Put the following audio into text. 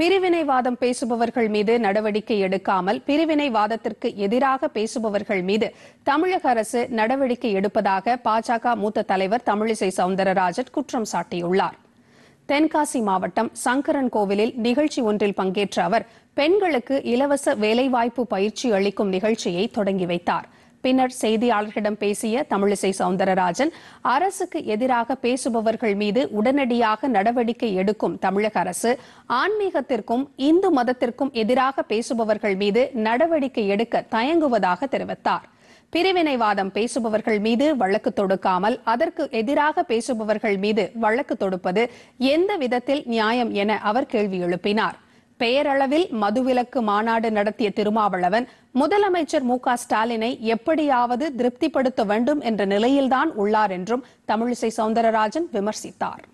பிரிவினைவாதம் பேசுபவர்கள் மீது நடவடிக்கை எடுக்காமல் பிரிவினைவாதத்திற்கு எதிராக பேசுபவர்கள் மீது தமிழக அரசு நடவடிக்கை எடுப்பதாக பாஜக மூத்த தலைவர் தமிழிசை சவுந்தரராஜன் குற்றம் சாட்டியுள்ளார் தென்காசி மாவட்டம் சங்கரன் கோவிலில் நிகழ்ச்சி ஒன்றில் பங்கேற்ற அவர் பெண்களுக்கு இலவச வேலைவாய்ப்பு பயிற்சி அளிக்கும் நிகழ்ச்சியை தொடங்கி வைத்தாா் பின்னர் செய்தியாளர்களிடம் பேசிய தமிழிசை சவுந்தரராஜன் அரசுக்கு எதிராக பேசுபவர்கள் மீது உடனடியாக நடவடிக்கை எடுக்கும் தமிழக அரசு ஆன்மீகத்திற்கும் இந்து மதத்திற்கும் எதிராக பேசுபவர்கள் மீது நடவடிக்கை எடுக்க தயங்குவதாக தெரிவித்தார் பிரிவினைவாதம் பேசுபவர்கள் மீது வழக்கு தொடுக்காமல் அதற்கு எதிராக பேசுபவர்கள் மீது வழக்கு தொடுப்பது எந்த விதத்தில் நியாயம் என அவர் கேள்வி எழுப்பினார் பெயரளவில் மதுவிலக்கு மாநாடு நடத்திய திருமாவளவன் முதலமைச்சர் மு க ஸ்டாலினை எப்படியாவது திருப்திப்படுத்த வேண்டும் என்ற நிலையில்தான் உள்ளார் என்றும் தமிழிசை சவுந்தரராஜன் விமர்சித்தார்